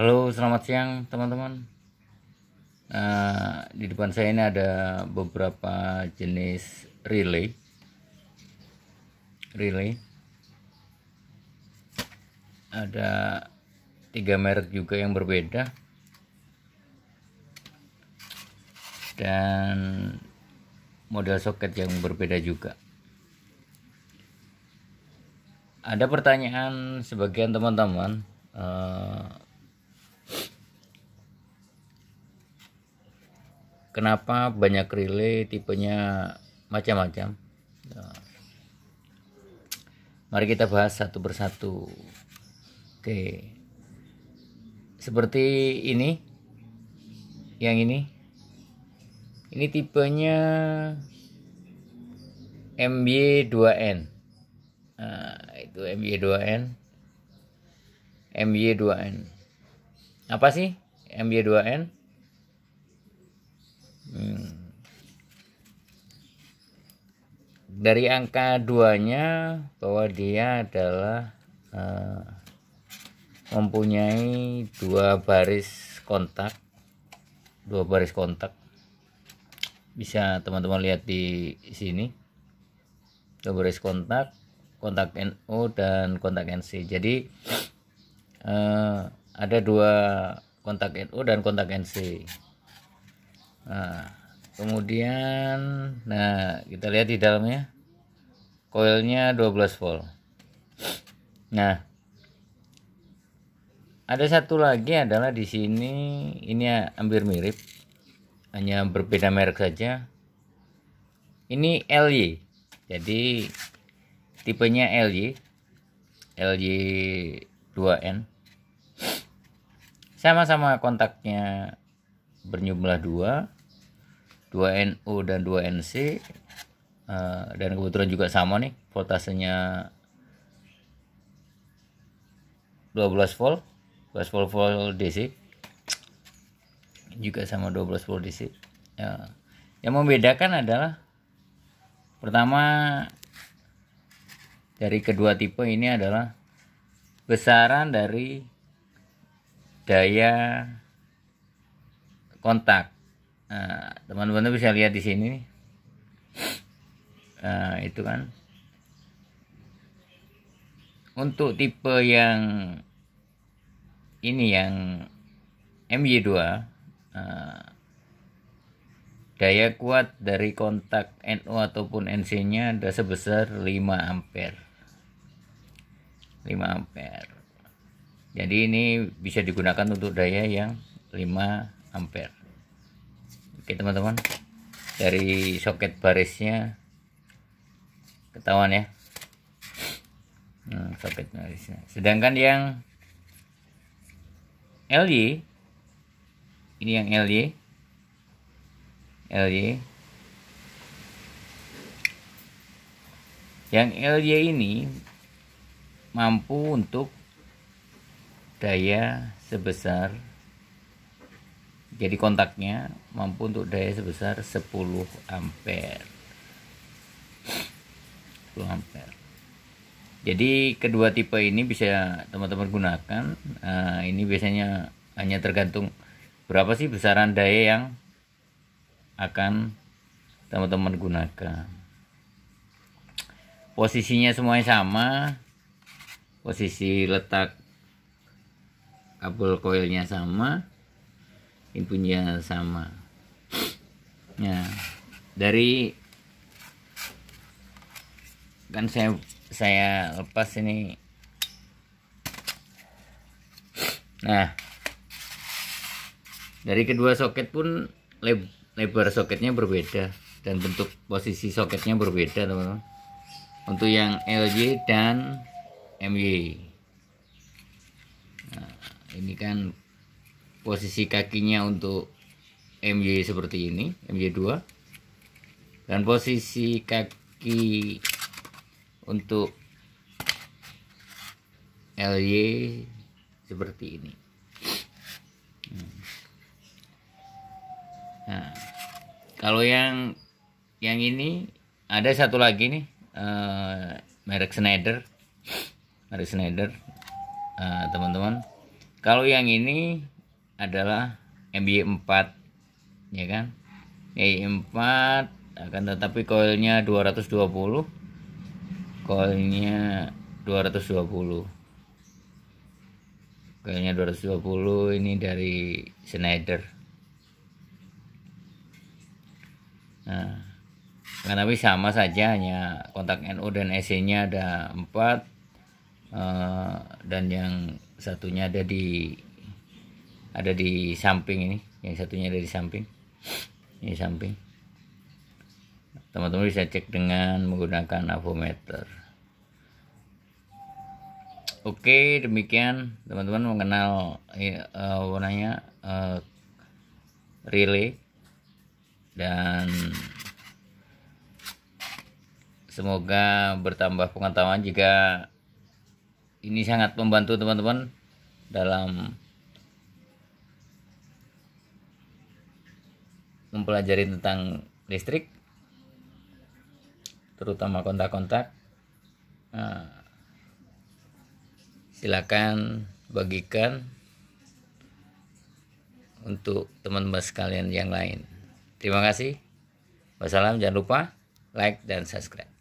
Halo, selamat siang teman-teman. Nah, di depan saya ini ada beberapa jenis relay. Relay. Ada tiga merek juga yang berbeda. Dan model soket yang berbeda juga. Ada pertanyaan sebagian teman-teman uh, kenapa banyak relay tipenya macam-macam ya. mari kita bahas satu persatu oke seperti ini yang ini ini tipenya MY2N nah, itu MY2N MY2N apa sih MY2N Hmm. Dari angka duanya bahwa dia adalah uh, mempunyai dua baris kontak, dua baris kontak. Bisa teman-teman lihat di sini, dua baris kontak, kontak NO dan kontak NC. Jadi uh, ada dua kontak NO dan kontak NC nah kemudian nah kita lihat di dalamnya koilnya 12 volt nah ada satu lagi adalah di sini ini hampir mirip hanya berbeda merek saja ini LY jadi tipenya LY LY 2N sama-sama kontaknya berjumlah 2 2NO dan 2NC uh, eh, dan kebetulan juga sama nih voltasenya 12 volt 12 volt, volt DC juga sama 12 volt DC ya. yang membedakan adalah pertama dari kedua tipe ini adalah besaran dari daya kontak nah, teman-teman nah, bisa lihat di sini nah, itu kan untuk tipe yang ini yang MY2 nah, daya kuat dari kontak NO ataupun NC nya ada sebesar 5 ampere 5 ampere jadi ini bisa digunakan untuk daya yang 5 ampere oke teman-teman dari soket barisnya ketahuan ya hmm, soket barisnya sedangkan yang LY ini yang LY LY yang LY ini mampu untuk daya sebesar jadi kontaknya mampu untuk daya sebesar 10 ampere 10 ampere jadi kedua tipe ini bisa teman-teman gunakan nah, ini biasanya hanya tergantung berapa sih besaran daya yang akan teman-teman gunakan posisinya semuanya sama posisi letak kabel koilnya sama inpunya sama nah dari kan saya saya lepas ini nah dari kedua soket pun lebar soketnya berbeda dan bentuk posisi soketnya berbeda teman-teman untuk yang LG dan MY nah, ini kan posisi kakinya untuk MJ seperti ini MJ2 dan posisi kaki untuk LY seperti ini hmm. nah kalau yang yang ini ada satu lagi nih uh, merek Schneider merek Schneider eh, teman-teman uh, teman -teman. kalau yang ini adalah MBY 4 ya kan MBY 4 akan tetapi koilnya 220 koilnya 220 koilnya 220 ini dari Schneider nah karena tapi sama saja hanya kontak NO dan EC nya ada 4 eh, dan yang satunya ada di ada di samping ini yang satunya ada di samping ini samping teman-teman bisa cek dengan menggunakan avometer oke demikian teman-teman mengenal uh, eh, warnanya eh, uh, eh, relay dan semoga bertambah pengetahuan jika ini sangat membantu teman-teman dalam mempelajari tentang listrik terutama kontak-kontak nah, silakan bagikan untuk teman-teman sekalian yang lain terima kasih wassalam jangan lupa like dan subscribe